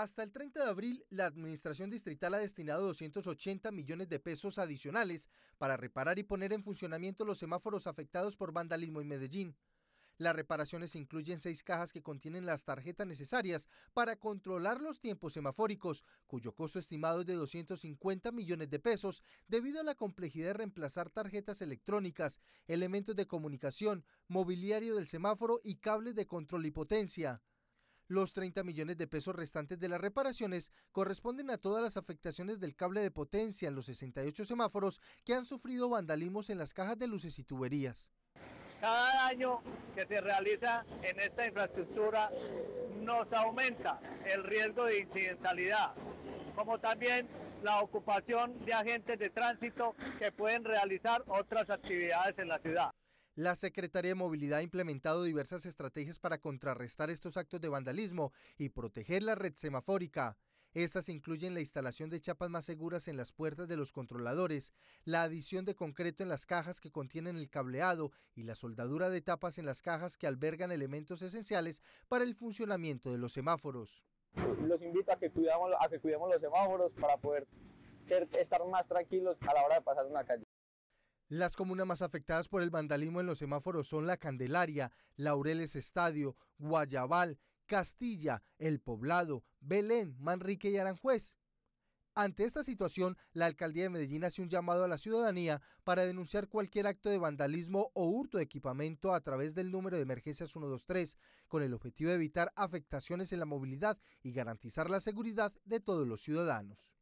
Hasta el 30 de abril, la Administración Distrital ha destinado 280 millones de pesos adicionales para reparar y poner en funcionamiento los semáforos afectados por vandalismo en Medellín. Las reparaciones incluyen seis cajas que contienen las tarjetas necesarias para controlar los tiempos semafóricos, cuyo costo estimado es de 250 millones de pesos debido a la complejidad de reemplazar tarjetas electrónicas, elementos de comunicación, mobiliario del semáforo y cables de control y potencia. Los 30 millones de pesos restantes de las reparaciones corresponden a todas las afectaciones del cable de potencia en los 68 semáforos que han sufrido vandalismos en las cajas de luces y tuberías. Cada año que se realiza en esta infraestructura nos aumenta el riesgo de incidentalidad, como también la ocupación de agentes de tránsito que pueden realizar otras actividades en la ciudad. La Secretaría de Movilidad ha implementado diversas estrategias para contrarrestar estos actos de vandalismo y proteger la red semafórica. Estas incluyen la instalación de chapas más seguras en las puertas de los controladores, la adición de concreto en las cajas que contienen el cableado y la soldadura de tapas en las cajas que albergan elementos esenciales para el funcionamiento de los semáforos. Los invito a que cuidemos, a que cuidemos los semáforos para poder estar más tranquilos a la hora de pasar una calle. Las comunas más afectadas por el vandalismo en los semáforos son La Candelaria, Laureles Estadio, Guayabal, Castilla, El Poblado, Belén, Manrique y Aranjuez. Ante esta situación, la alcaldía de Medellín hace un llamado a la ciudadanía para denunciar cualquier acto de vandalismo o hurto de equipamiento a través del número de emergencias 123, con el objetivo de evitar afectaciones en la movilidad y garantizar la seguridad de todos los ciudadanos.